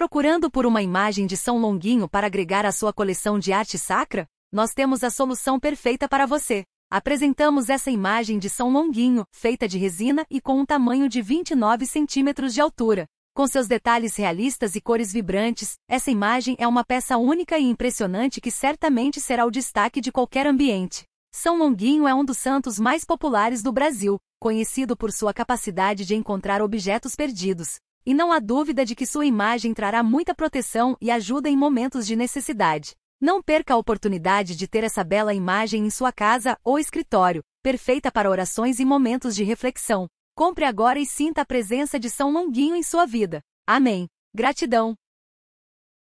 Procurando por uma imagem de São Longuinho para agregar à sua coleção de arte sacra? Nós temos a solução perfeita para você. Apresentamos essa imagem de São Longuinho, feita de resina e com um tamanho de 29 centímetros de altura. Com seus detalhes realistas e cores vibrantes, essa imagem é uma peça única e impressionante que certamente será o destaque de qualquer ambiente. São Longuinho é um dos santos mais populares do Brasil, conhecido por sua capacidade de encontrar objetos perdidos, e não há dúvida de que sua imagem trará muita proteção e ajuda em momentos de necessidade. Não perca a oportunidade de ter essa bela imagem em sua casa ou escritório, perfeita para orações e momentos de reflexão. Compre agora e sinta a presença de São Longuinho em sua vida. Amém. Gratidão.